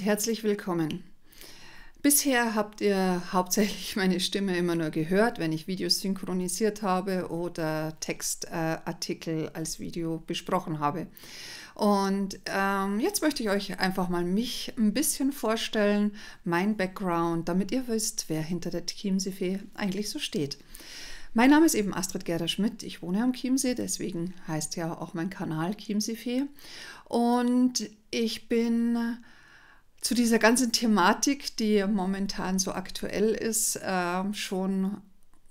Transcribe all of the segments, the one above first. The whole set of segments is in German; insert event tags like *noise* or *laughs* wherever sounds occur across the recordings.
und herzlich willkommen. Bisher habt ihr hauptsächlich meine Stimme immer nur gehört, wenn ich Videos synchronisiert habe oder Textartikel äh, als Video besprochen habe. Und ähm, jetzt möchte ich euch einfach mal mich ein bisschen vorstellen, mein Background, damit ihr wisst, wer hinter der Chiemsee-Fee eigentlich so steht. Mein Name ist eben Astrid Gerda Schmidt. Ich wohne am Chiemsee, deswegen heißt ja auch mein Kanal Chiemsee Fee. Und ich bin zu dieser ganzen Thematik, die momentan so aktuell ist, äh, schon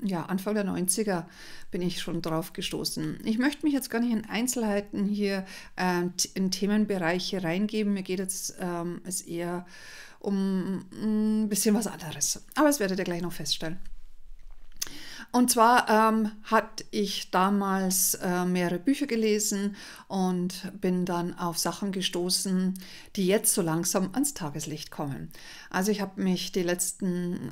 ja, Anfang der 90er bin ich schon drauf gestoßen. Ich möchte mich jetzt gar nicht in Einzelheiten hier äh, in Themenbereiche reingeben. Mir geht jetzt ähm, es eher um ein mm, bisschen was anderes. Aber das werdet ihr gleich noch feststellen. Und zwar ähm, hatte ich damals äh, mehrere Bücher gelesen und bin dann auf Sachen gestoßen, die jetzt so langsam ans Tageslicht kommen. Also ich habe mich die letzten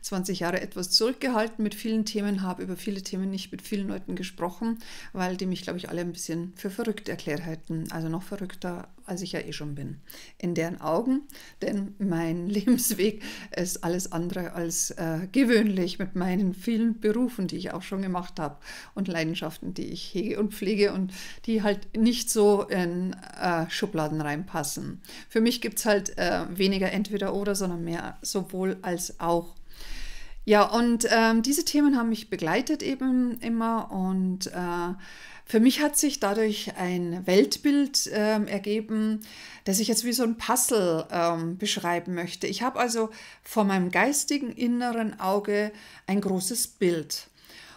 20 *laughs* Jahre etwas zurückgehalten mit vielen Themen, habe über viele Themen nicht mit vielen Leuten gesprochen, weil die mich, glaube ich, alle ein bisschen für verrückt erklärt hätten. Also noch verrückter, als ich ja eh schon bin. In deren Augen, denn mein *laughs* Lebensweg ist alles andere als äh, gewöhnlich mit meinen vielen Bürokratien Berufen, die ich auch schon gemacht habe und Leidenschaften, die ich hege und pflege und die halt nicht so in äh, Schubladen reinpassen. Für mich gibt es halt äh, weniger entweder oder, sondern mehr sowohl als auch. Ja, und ähm, diese Themen haben mich begleitet eben immer und äh, für mich hat sich dadurch ein Weltbild ähm, ergeben, das ich jetzt wie so ein Puzzle ähm, beschreiben möchte. Ich habe also vor meinem geistigen inneren Auge ein großes Bild.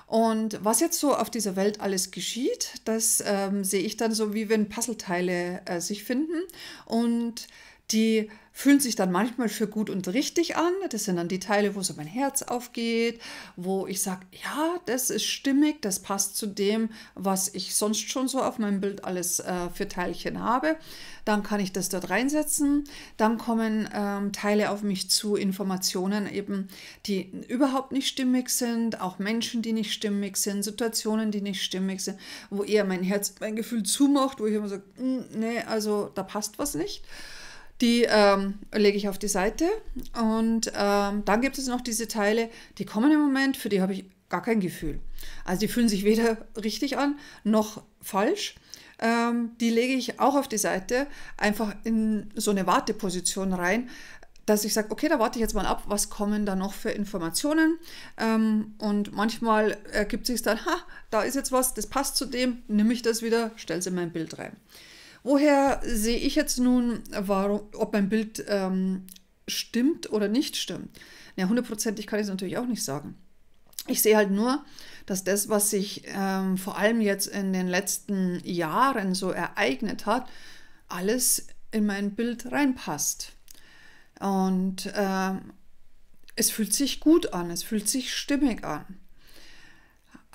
Und was jetzt so auf dieser Welt alles geschieht, das ähm, sehe ich dann so, wie wenn Puzzleteile äh, sich finden und die fühlen sich dann manchmal für gut und richtig an. Das sind dann die Teile, wo so mein Herz aufgeht, wo ich sage, ja, das ist stimmig, das passt zu dem, was ich sonst schon so auf meinem Bild alles äh, für Teilchen habe. Dann kann ich das dort reinsetzen. Dann kommen ähm, Teile auf mich zu, Informationen eben, die überhaupt nicht stimmig sind, auch Menschen, die nicht stimmig sind, Situationen, die nicht stimmig sind, wo eher mein Herz, mein Gefühl zumacht, wo ich immer sage, mm, nee, also da passt was nicht. Die ähm, lege ich auf die Seite und ähm, dann gibt es noch diese Teile, die kommen im Moment, für die habe ich gar kein Gefühl. Also die fühlen sich weder richtig an noch falsch. Ähm, die lege ich auch auf die Seite, einfach in so eine Warteposition rein, dass ich sage, okay, da warte ich jetzt mal ab, was kommen da noch für Informationen. Ähm, und manchmal ergibt sich dann, ha, da ist jetzt was, das passt zu dem, nehme ich das wieder, stelle es in mein Bild rein. Woher sehe ich jetzt nun, warum, ob mein Bild ähm, stimmt oder nicht stimmt? Ja, hundertprozentig kann ich es natürlich auch nicht sagen. Ich sehe halt nur, dass das, was sich ähm, vor allem jetzt in den letzten Jahren so ereignet hat, alles in mein Bild reinpasst. Und ähm, es fühlt sich gut an, es fühlt sich stimmig an.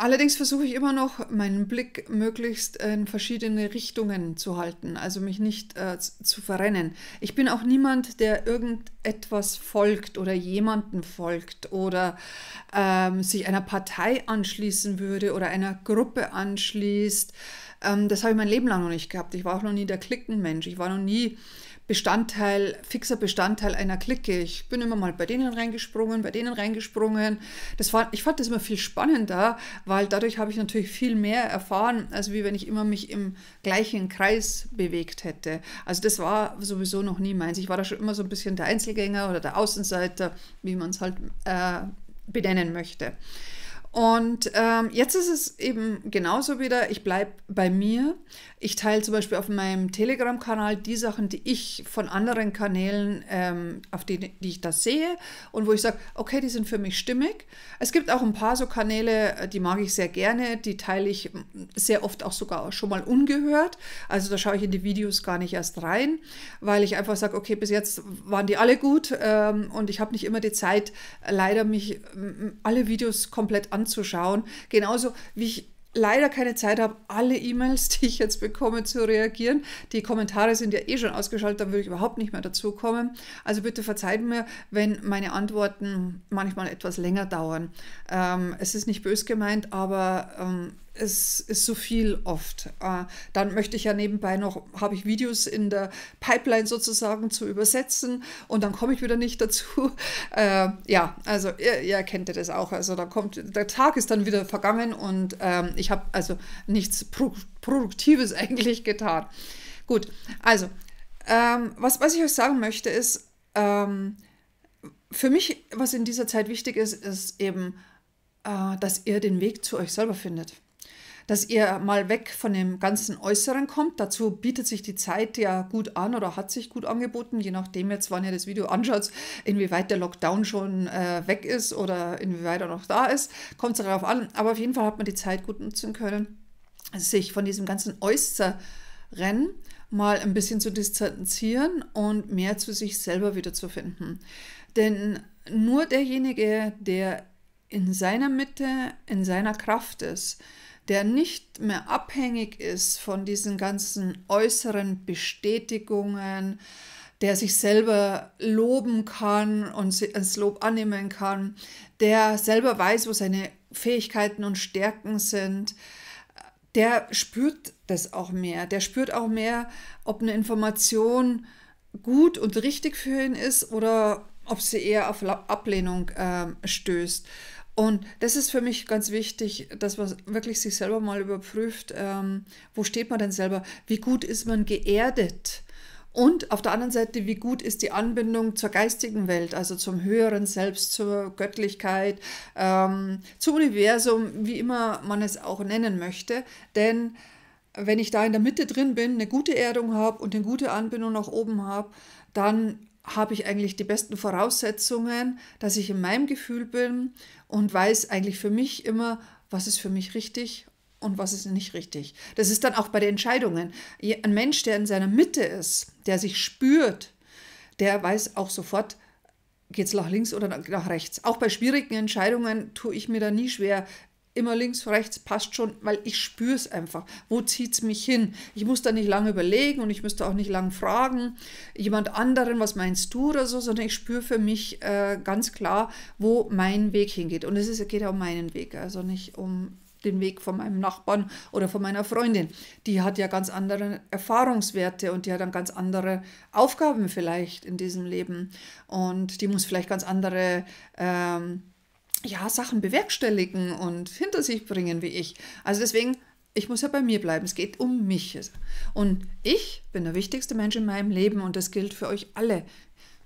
Allerdings versuche ich immer noch, meinen Blick möglichst in verschiedene Richtungen zu halten, also mich nicht äh, zu verrennen. Ich bin auch niemand, der irgendetwas folgt oder jemanden folgt oder ähm, sich einer Partei anschließen würde oder einer Gruppe anschließt. Ähm, das habe ich mein Leben lang noch nicht gehabt. Ich war auch noch nie der Klickenmensch. Ich war noch nie Bestandteil, fixer Bestandteil einer Clique. Ich bin immer mal bei denen reingesprungen, bei denen reingesprungen. Das war, ich fand das immer viel spannender, weil dadurch habe ich natürlich viel mehr erfahren, als wie wenn ich immer mich im gleichen Kreis bewegt hätte. Also das war sowieso noch nie meins. Ich war da schon immer so ein bisschen der Einzelgänger oder der Außenseiter, wie man es halt äh, benennen möchte. Und ähm, jetzt ist es eben genauso wieder, ich bleibe bei mir. Ich teile zum Beispiel auf meinem Telegram-Kanal die Sachen, die ich von anderen Kanälen, ähm, auf denen die ich das sehe und wo ich sage, okay, die sind für mich stimmig. Es gibt auch ein paar so Kanäle, äh, die mag ich sehr gerne, die teile ich sehr oft auch sogar schon mal ungehört. Also da schaue ich in die Videos gar nicht erst rein, weil ich einfach sage, okay, bis jetzt waren die alle gut ähm, und ich habe nicht immer die Zeit, leider mich alle Videos komplett anzusehen anzuschauen. Genauso wie ich leider keine Zeit habe, alle E-Mails, die ich jetzt bekomme, zu reagieren. Die Kommentare sind ja eh schon ausgeschaltet, da würde ich überhaupt nicht mehr dazu kommen. Also bitte verzeiht mir, wenn meine Antworten manchmal etwas länger dauern. Ähm, es ist nicht bös gemeint, aber ähm, es ist so viel oft. Ah, dann möchte ich ja nebenbei noch, habe ich Videos in der Pipeline sozusagen zu übersetzen und dann komme ich wieder nicht dazu. *laughs* Äh, ja, also ihr, ihr kennt ja das auch. Also da kommt, der Tag ist dann wieder vergangen und ähm, ich habe also nichts Pro Produktives *laughs* eigentlich getan. Gut, also ähm, was, was ich euch sagen möchte ist, ähm, für mich, was in dieser Zeit wichtig ist, ist eben, äh, dass ihr den Weg zu euch selber findet dass ihr mal weg von dem ganzen Äußeren kommt. Dazu bietet sich die Zeit ja gut an oder hat sich gut angeboten, je nachdem jetzt, wann ihr das Video anschaut, inwieweit der Lockdown schon äh, weg ist oder inwieweit er noch da ist. Kommt es darauf an. Aber auf jeden Fall hat man die Zeit gut nutzen können, sich von diesem ganzen Äußeren mal ein bisschen zu distanzieren und mehr zu sich selber wiederzufinden. Denn nur derjenige, der in seiner Mitte, in seiner Kraft ist, der nicht mehr abhängig ist von diesen ganzen äußeren Bestätigungen, der sich selber loben kann und das Lob annehmen kann, der selber weiß, wo seine Fähigkeiten und Stärken sind, der spürt das auch mehr. Der spürt auch mehr, ob eine Information gut und richtig für ihn ist oder ob sie eher auf Ablehnung äh, stößt. Und das ist für mich ganz wichtig, dass man wirklich sich selber mal überprüft, ähm, wo steht man denn selber, wie gut ist man geerdet. Und auf der anderen Seite, wie gut ist die Anbindung zur geistigen Welt, also zum höheren Selbst, zur Göttlichkeit, ähm, zum Universum, wie immer man es auch nennen möchte. Denn wenn ich da in der Mitte drin bin, eine gute Erdung habe und eine gute Anbindung nach oben habe, dann habe ich eigentlich die besten Voraussetzungen, dass ich in meinem Gefühl bin und weiß eigentlich für mich immer, was ist für mich richtig und was ist nicht richtig. Das ist dann auch bei den Entscheidungen. Ein Mensch, der in seiner Mitte ist, der sich spürt, der weiß auch sofort, geht es nach links oder nach rechts. Auch bei schwierigen Entscheidungen tue ich mir da nie schwer, immer links, rechts, passt schon, weil ich spüre es einfach. Wo zieht es mich hin? Ich muss da nicht lange überlegen und ich müsste auch nicht lange fragen, jemand anderen, was meinst du oder so, sondern ich spüre für mich äh, ganz klar, wo mein Weg hingeht. Und es ist, geht auch um meinen Weg, also nicht um den Weg von meinem Nachbarn oder von meiner Freundin. Die hat ja ganz andere Erfahrungswerte und die hat dann ganz andere Aufgaben vielleicht in diesem Leben. Und die muss vielleicht ganz andere ähm, ja, Sachen bewerkstelligen und hinter sich bringen wie ich. Also deswegen, ich muss ja bei mir bleiben. Es geht um mich. Und ich bin der wichtigste Mensch in meinem Leben und das gilt für euch alle.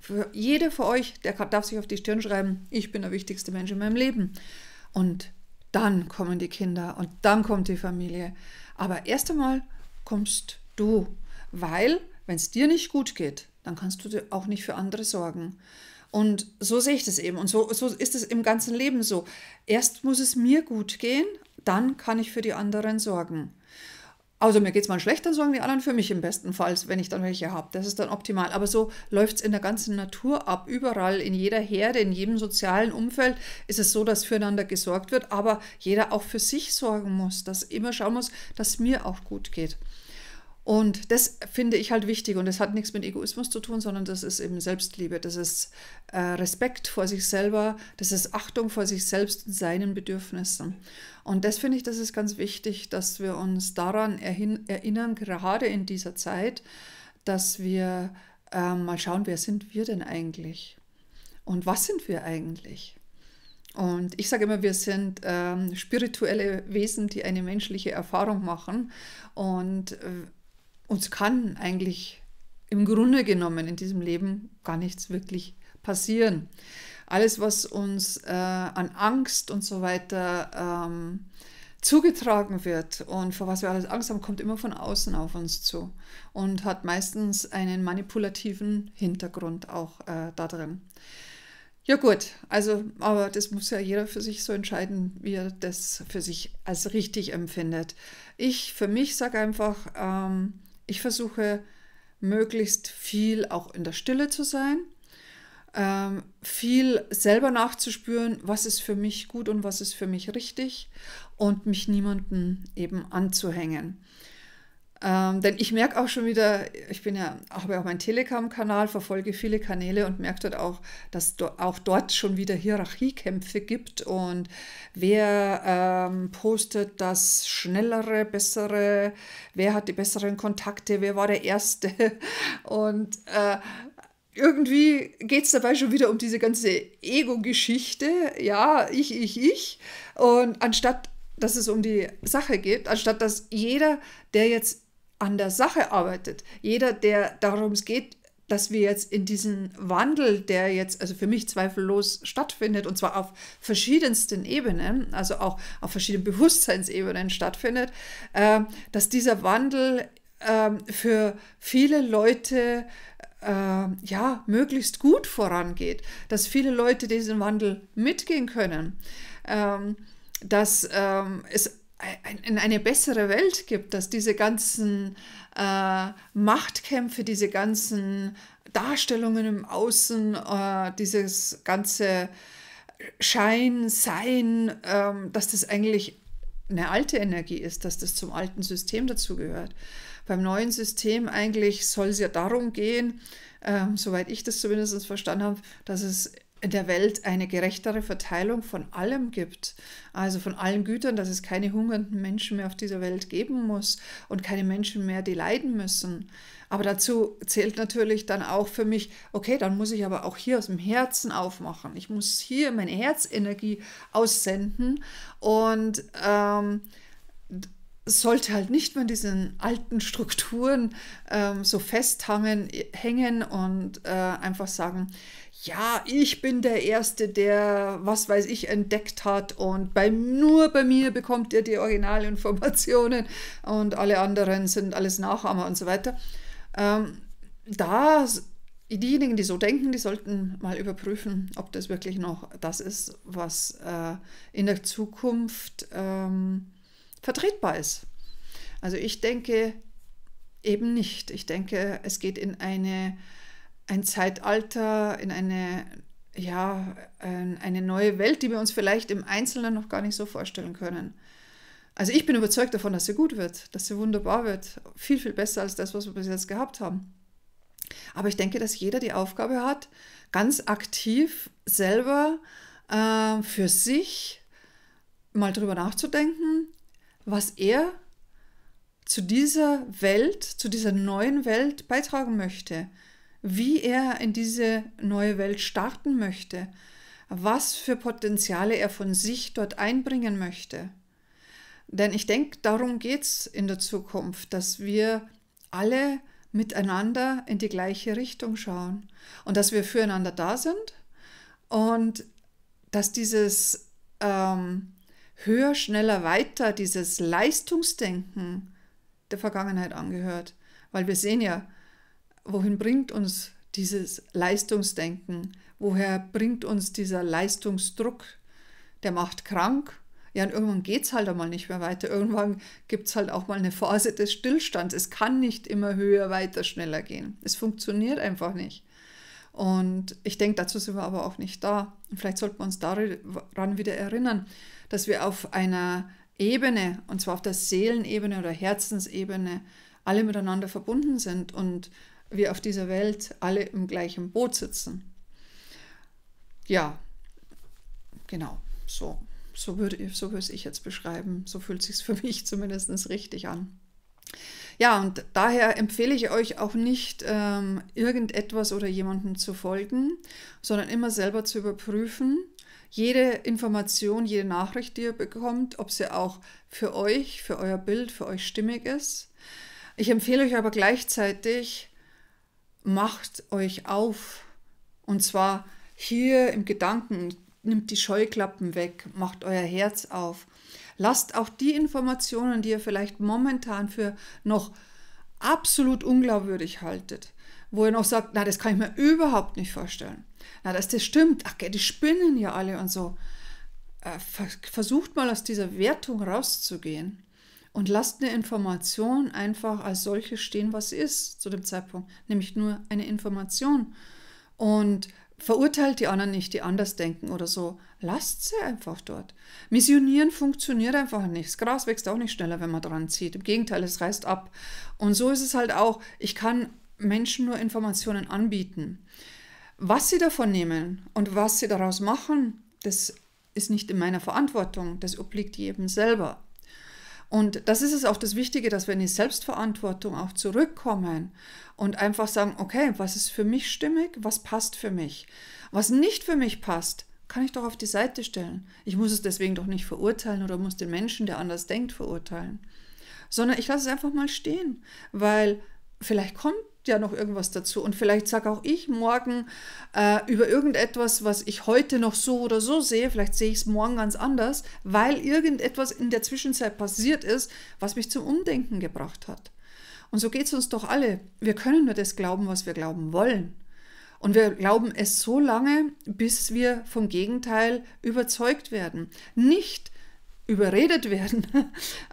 Für jeder von euch, der darf sich auf die Stirn schreiben, ich bin der wichtigste Mensch in meinem Leben. Und dann kommen die Kinder und dann kommt die Familie. Aber erst einmal kommst du, weil wenn es dir nicht gut geht, dann kannst du auch nicht für andere sorgen. Und so sehe ich das eben. Und so, so ist es im ganzen Leben so. Erst muss es mir gut gehen, dann kann ich für die anderen sorgen. Also mir geht es mal schlecht, dann sorgen die anderen für mich im besten Fall, wenn ich dann welche habe. Das ist dann optimal. Aber so läuft es in der ganzen Natur ab. Überall, in jeder Herde, in jedem sozialen Umfeld ist es so, dass füreinander gesorgt wird, aber jeder auch für sich sorgen muss, dass immer schauen muss, dass es mir auch gut geht. Und das finde ich halt wichtig und das hat nichts mit Egoismus zu tun, sondern das ist eben Selbstliebe, das ist äh, Respekt vor sich selber, das ist Achtung vor sich selbst und seinen Bedürfnissen. Und das finde ich, das ist ganz wichtig, dass wir uns daran erinnern, gerade in dieser Zeit, dass wir äh, mal schauen, wer sind wir denn eigentlich? Und was sind wir eigentlich? Und ich sage immer, wir sind ähm, spirituelle Wesen, die eine menschliche Erfahrung machen. Und äh, uns kann eigentlich im Grunde genommen in diesem Leben gar nichts wirklich passieren. Alles, was uns äh, an Angst und so weiter ähm, zugetragen wird und vor was wir alles Angst haben, kommt immer von außen auf uns zu und hat meistens einen manipulativen Hintergrund auch äh, da drin. Ja gut, also aber das muss ja jeder für sich so entscheiden, wie er das für sich als richtig empfindet. Ich für mich sage einfach, ähm, ich versuche möglichst viel auch in der Stille zu sein, ähm, viel selber nachzuspüren, was ist für mich gut und was ist für mich richtig und mich niemandem eben anzuhängen. Ähm, denn ich merke auch schon wieder, ich bin ja, habe ja auch meinen Telegram-Kanal, verfolge viele Kanäle und merke dort auch, dass do, auch dort schon wieder Hierarchiekämpfe gibt und wer ähm, postet das schnellere, bessere, wer hat die besseren Kontakte, wer war der Erste *laughs* und äh, irgendwie geht es dabei schon wieder um diese ganze Ego-Geschichte. Ja, ich, ich, ich. Und anstatt dass es um die Sache geht, anstatt dass jeder, der jetzt an der Sache arbeitet, jeder, der darum es geht, dass wir jetzt in diesen Wandel, der jetzt also für mich zweifellos stattfindet, und zwar auf verschiedensten Ebenen, also auch auf verschiedenen *laughs* Bewusstseinsebenen stattfindet, äh, dass dieser Wandel äh, für viele Leute äh, ja möglichst gut vorangeht, dass viele Leute diesen Wandel mitgehen können, ähm, dass ähm, es in eine bessere Welt gibt, dass diese ganzen äh, Machtkämpfe, diese ganzen Darstellungen im Außen, äh, dieses ganze Schein, Sein, ähm, dass das eigentlich eine alte Energie ist, dass das zum alten System dazugehört. Beim neuen System eigentlich soll es ja darum gehen, ähm, soweit ich das zumindest verstanden habe, dass es in der Welt eine gerechtere Verteilung von allem gibt, also von allen Gütern, dass es keine hungernden Menschen mehr auf dieser Welt geben muss und keine Menschen mehr, die leiden müssen. Aber dazu zählt natürlich dann auch für mich, okay, dann muss ich aber auch hier aus dem Herzen aufmachen. Ich muss hier meine Herzenergie aussenden und ähm, sollte halt nicht mehr in diesen alten Strukturen ähm, so festhangen hängen und äh, einfach sagen, ja, ich bin der Erste, der was weiß ich entdeckt hat und bei, nur bei mir bekommt ihr die Originalinformationen und alle anderen sind alles Nachahmer und so weiter. Ähm, da diejenigen, die so denken, die sollten mal überprüfen, ob das wirklich noch das ist, was äh, in der Zukunft ähm, vertretbar ist. Also ich denke eben nicht. Ich denke, es geht in eine, ein Zeitalter, in eine, ja, eine neue Welt, die wir uns vielleicht im Einzelnen noch gar nicht so vorstellen können. Also ich bin überzeugt davon, dass sie gut wird, dass sie wunderbar wird. Viel, viel besser als das, was wir bis jetzt gehabt haben. Aber ich denke, dass jeder die Aufgabe hat, ganz aktiv selber äh, für sich mal drüber nachzudenken, was er zu dieser Welt, zu dieser neuen Welt beitragen möchte, wie er in diese neue Welt starten möchte, was für Potenziale er von sich dort einbringen möchte. Denn ich denke, darum geht es in der Zukunft, dass wir alle miteinander in die gleiche Richtung schauen und dass wir füreinander da sind und dass dieses ähm, höher, schneller, weiter, dieses Leistungsdenken der Vergangenheit angehört. Weil wir sehen ja, wohin bringt uns dieses Leistungsdenken? Woher bringt uns dieser Leistungsdruck? Der macht krank. Ja, und irgendwann geht es halt einmal nicht mehr weiter. Irgendwann gibt es halt auch mal eine Phase des Stillstands. Es kann nicht immer höher, weiter, schneller gehen. Es funktioniert einfach nicht. Und ich denke, dazu sind wir aber auch nicht da. Und vielleicht sollten wir uns daran wieder erinnern, dass wir auf einer Ebene, und zwar auf der Seelenebene oder Herzensebene, alle miteinander verbunden sind und wir auf dieser Welt alle im gleichen Boot sitzen. Ja, genau, so. So würde, so würde ich jetzt beschreiben. So fühlt es sich für mich *laughs* zumindest richtig an. Ja, und daher empfehle ich euch auch nicht, ähm, irgendetwas oder jemandem zu folgen, sondern immer selber zu überprüfen, jede Information, jede Nachricht, die ihr bekommt, ob sie auch für euch, für euer Bild, für euch stimmig ist. Ich empfehle euch aber gleichzeitig, macht euch auf. Und zwar hier im Gedanken, nimmt die Scheuklappen weg, macht euer Herz auf. Lasst auch die Informationen, die ihr vielleicht momentan für noch absolut unglaubwürdig haltet, wo ihr noch sagt, na, das kann ich mir überhaupt nicht vorstellen. Na, dass das stimmt, ach, die spinnen ja alle und so. Äh, versucht mal aus dieser Wertung rauszugehen und lasst eine Information einfach als solche stehen, was sie ist zu dem Zeitpunkt, nämlich nur eine Information. Und Verurteilt die anderen nicht, die anders denken oder so. Lasst sie einfach dort. Missionieren funktioniert einfach nicht. Das Gras wächst auch nicht schneller, wenn man dran zieht. Im Gegenteil, es reißt ab. Und so ist es halt auch. Ich kann Menschen nur Informationen anbieten. Was sie davon nehmen und was sie daraus machen, das ist nicht in meiner Verantwortung. Das obliegt jedem selber. Und das ist es auch das Wichtige, dass wir in die Selbstverantwortung auch zurückkommen und einfach sagen, okay, was ist für mich stimmig, was passt für mich. Was nicht für mich passt, kann ich doch auf die Seite stellen. Ich muss es deswegen doch nicht verurteilen oder muss den Menschen, der anders denkt, verurteilen. Sondern ich lasse es einfach mal stehen, weil vielleicht kommt ja noch irgendwas dazu. Und vielleicht sage auch ich morgen äh, über irgendetwas, was ich heute noch so oder so sehe, vielleicht sehe ich es morgen ganz anders, weil irgendetwas in der Zwischenzeit passiert ist, was mich zum Umdenken gebracht hat. Und so geht es uns doch alle. Wir können nur das glauben, was wir glauben wollen. Und wir glauben es so lange, bis wir vom Gegenteil überzeugt werden. Nicht, überredet *laughs* werden.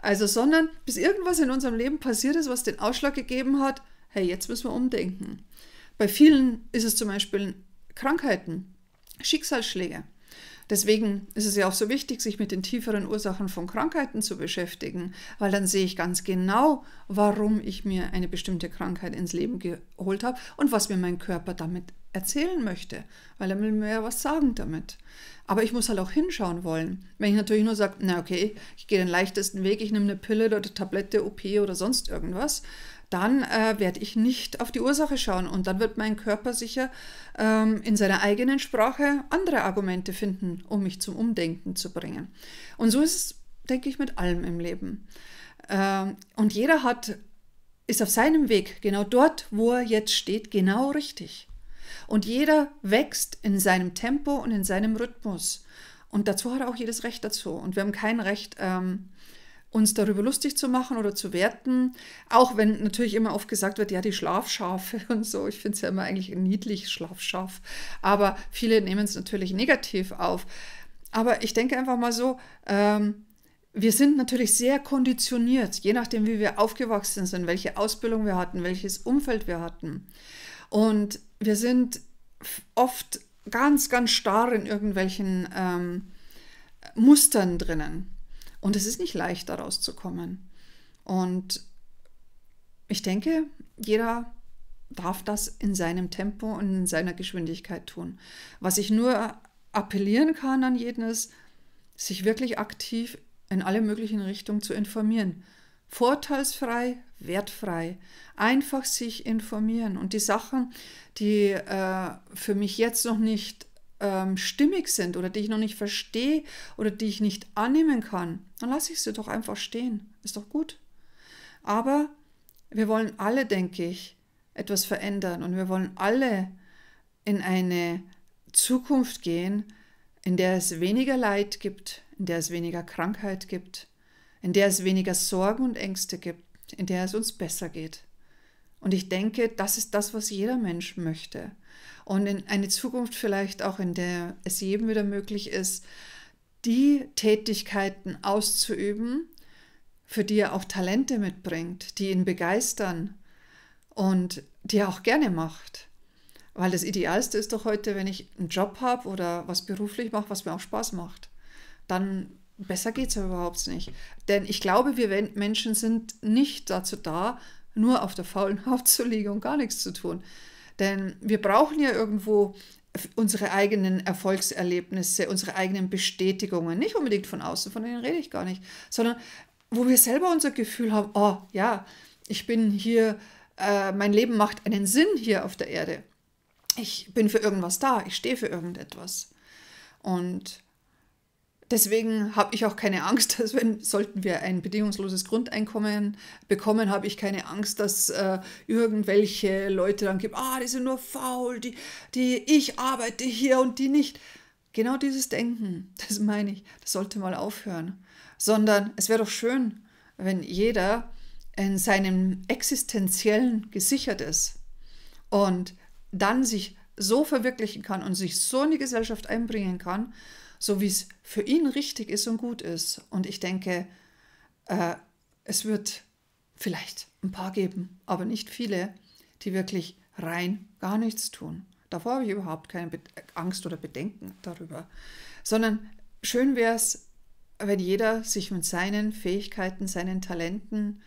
Also, sondern bis irgendwas in unserem Leben passiert ist, was den Ausschlag gegeben hat, hey, jetzt müssen wir umdenken. Bei vielen ist es zum Beispiel Krankheiten, Schicksalsschläge. Deswegen ist es ja auch so wichtig, sich mit den tieferen Ursachen von Krankheiten zu beschäftigen, weil dann sehe ich ganz genau, warum ich mir eine bestimmte Krankheit ins Leben geholt habe und was mir mein Körper damit erzählen möchte, weil er will mir ja was sagen damit. Aber ich muss halt auch hinschauen wollen. Wenn ich natürlich nur sage, na okay, ich gehe den leichtesten Weg, ich nehme eine Pille oder eine Tablette, OP oder sonst irgendwas, dann äh, werde ich nicht auf die Ursache schauen und dann wird mein Körper sicher ähm, in seiner eigenen Sprache andere Argumente finden, um mich zum Umdenken zu bringen. Und so ist es, denke ich, mit allem im Leben. Ähm, und jeder hat, ist auf seinem Weg, genau dort, wo er jetzt steht, genau richtig. Und jeder wächst in seinem Tempo und in seinem Rhythmus. Und dazu hat er auch jedes Recht dazu. Und wir haben kein Recht, ähm, uns darüber lustig zu machen oder zu werten. Auch wenn natürlich immer oft gesagt wird, ja, die Schlafschafe *laughs* und so. Ich finde es ja immer eigentlich niedlich, Schlafschaf. Aber viele nehmen es natürlich negativ auf. Aber ich denke einfach mal so, ähm, wir sind natürlich sehr konditioniert, je nachdem, wie wir aufgewachsen sind, welche Ausbildung wir hatten, welches Umfeld wir hatten. Und wir sind oft ganz, ganz starr in irgendwelchen ähm, Mustern drinnen. Und es ist nicht leicht, daraus zu kommen. Und ich denke, jeder darf das in seinem Tempo und in seiner Geschwindigkeit tun. Was ich nur appellieren kann an jeden ist, sich wirklich aktiv in alle möglichen Richtungen zu informieren. Vorteilsfrei, wertfrei. Einfach sich informieren und die Sachen, die äh, für mich jetzt noch nicht ähm, stimmig sind oder die ich noch nicht verstehe oder die ich nicht annehmen kann, dann lasse ich sie doch einfach stehen. Ist doch gut. Aber wir wollen alle, denke ich, etwas verändern und wir wollen alle in eine Zukunft gehen, in der es weniger Leid gibt, in der es weniger Krankheit gibt, in der es weniger Sorgen und Ängste gibt, in der es uns besser geht. Und ich denke, das ist das, was jeder Mensch möchte und in eine Zukunft vielleicht auch, in der es jedem wieder möglich ist, die Tätigkeiten auszuüben, für die er auch Talente mitbringt, die ihn begeistern und die er auch gerne macht. Weil das Idealste ist doch heute, wenn ich einen Job habe oder was beruflich mache, was mir auch Spaß macht. Dann besser geht es ja überhaupt nicht. Denn ich glaube, wir Menschen sind nicht dazu da, nur auf der faulen *laughs* Haut zu liegen und gar nichts zu tun. Denn wir brauchen ja irgendwo unsere eigenen Erfolgserlebnisse, unsere eigenen Bestätigungen, nicht unbedingt von außen, von denen rede ich gar nicht, sondern wo wir selber unser Gefühl haben, oh ja, ich bin hier, äh, mein Leben macht einen Sinn hier auf der Erde. Ich bin für irgendwas da, ich stehe für irgendetwas. Und Deswegen habe ich auch keine Angst, *laughs* dass wenn sollten wir ein bedingungsloses Grundeinkommen bekommen, habe ich keine Angst, dass äh, irgendwelche Leute dann geben, ah, die sind nur faul, die, die ich arbeite hier und die nicht. Genau dieses Denken, *laughs* das meine ich, das sollte mal aufhören. Sondern es wäre doch schön, wenn jeder in seinem existenziellen gesichert ist und dann sich so verwirklichen kann und sich so in die Gesellschaft einbringen kann, so wie es für ihn richtig ist und gut ist. Und ich denke, äh, es wird vielleicht ein paar geben, aber nicht viele, die wirklich rein gar nichts tun. Davor habe ich überhaupt keine Be Angst oder Bedenken darüber, sondern schön wäre es, wenn jeder sich mit seinen Fähigkeiten, seinen Talenten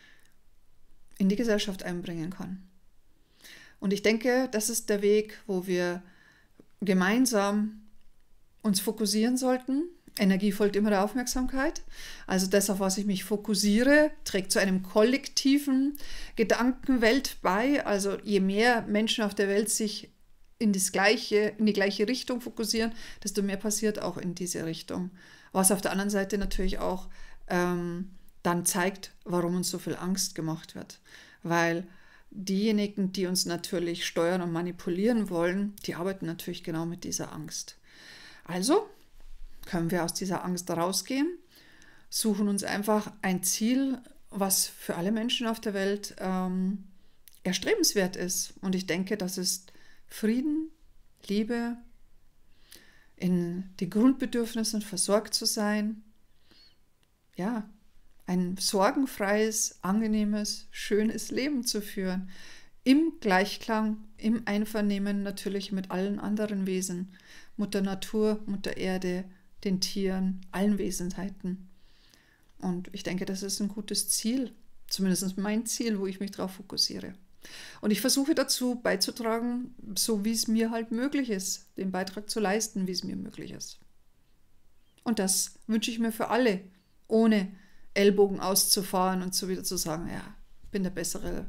in die Gesellschaft einbringen kann. Und ich denke, das ist der Weg, wo wir gemeinsam uns fokussieren sollten. Energie folgt immer der Aufmerksamkeit. Also das, auf was ich mich fokussiere, trägt zu einem kollektiven Gedankenwelt bei. Also je mehr Menschen auf der Welt sich in, das gleiche, in die gleiche Richtung fokussieren, desto mehr passiert auch in diese Richtung. Was auf der anderen Seite natürlich auch ähm, dann zeigt, warum uns so viel Angst gemacht wird. Weil diejenigen, die uns natürlich steuern und manipulieren wollen, die arbeiten natürlich genau mit dieser Angst. Also können wir aus dieser Angst rausgehen, suchen uns einfach ein Ziel, was für alle Menschen auf der Welt ähm, erstrebenswert ist. Und ich denke, das ist Frieden, Liebe, in den Grundbedürfnissen versorgt zu sein. Ja, ein sorgenfreies, angenehmes, schönes Leben zu führen im Gleichklang, im Einvernehmen natürlich mit allen anderen Wesen, Mutter Natur, Mutter Erde, den Tieren, allen Wesenheiten. Und ich denke, das ist ein gutes Ziel, zumindest mein Ziel, wo ich mich darauf fokussiere. Und ich versuche dazu beizutragen, so wie es mir halt möglich ist, den Beitrag zu leisten, wie es mir möglich ist. Und das wünsche ich mir für alle, ohne Ellbogen auszufahren und so wieder zu sagen, ja, bin der Bessere,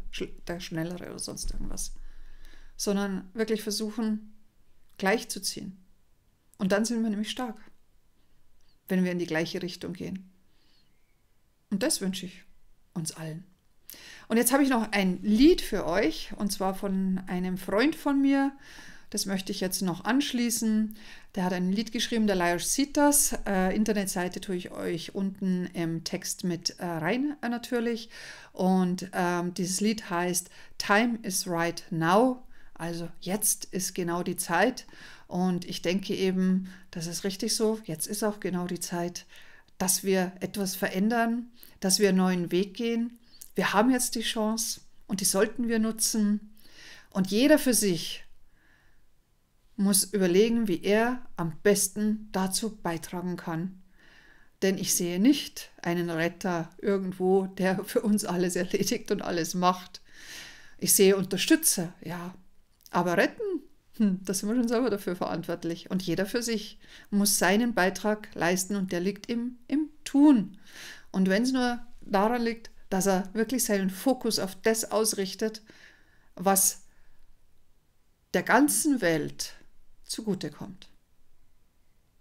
der Schnellere oder sonst irgendwas. Sondern wirklich versuchen, gleichzuziehen. Und dann sind wir nämlich stark, wenn wir in die gleiche Richtung gehen. Und das wünsche ich uns allen. Und jetzt habe ich noch ein Lied für euch, und zwar von einem Freund von mir, das möchte ich jetzt noch anschließen. Der hat ein Lied geschrieben, der Lajos Sitas. Äh, Internetseite tue ich euch unten im Text mit äh, rein äh, natürlich. Und ähm, dieses Lied heißt Time is Right Now. Also jetzt ist genau die Zeit. Und ich denke eben, das ist richtig so. Jetzt ist auch genau die Zeit, dass wir etwas verändern, dass wir einen neuen Weg gehen. Wir haben jetzt die Chance und die sollten wir nutzen. Und jeder für sich muss überlegen, wie er am besten dazu beitragen kann. Denn ich sehe nicht einen Retter irgendwo, der *laughs* für uns alles erledigt und alles macht. Ich sehe Unterstützer, ja. Aber retten, hm, da sind wir schon selber dafür verantwortlich. Und jeder für sich muss seinen Beitrag leisten und der liegt ihm im Tun. Und wenn es nur daran liegt, dass er wirklich seinen Fokus auf das ausrichtet, was der ganzen Welt zugute kommt.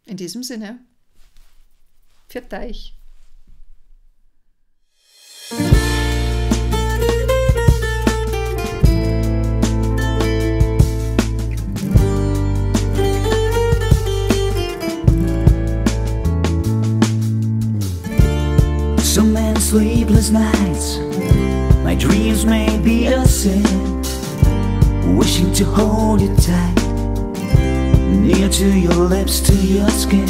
In diesem Sinne, für euch. Some men sleepless nights My dreams may be a sin Wishing to hold you tight to your lips to your skin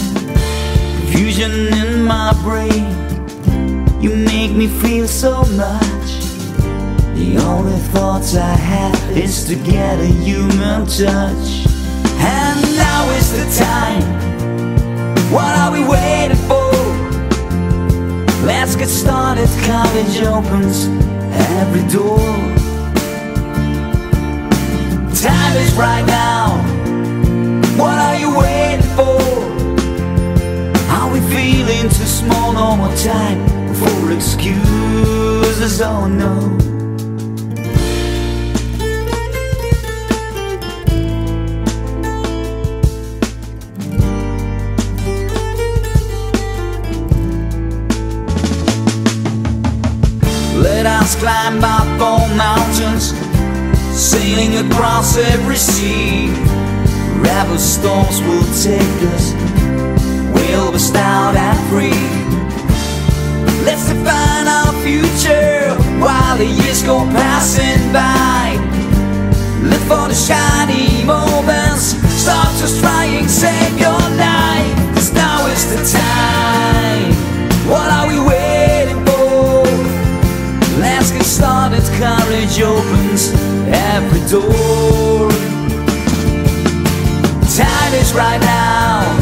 Confusion in my brain You make me feel so much The only thoughts I have is to get a human touch And now is the time What are we waiting for? Let's get started, College opens every door Time is right now what are waiting for? Are we feeling too small? No more time for excuses, oh no. Let us climb up on mountains, sailing across every sea. Wherever storms will take us We'll be stout and free Let's define our future While the years go passing by Live for the shiny moments Stop just trying, say goodnight Cause now is the time What are we waiting for? Let's get started, courage opens every door tonight is right now.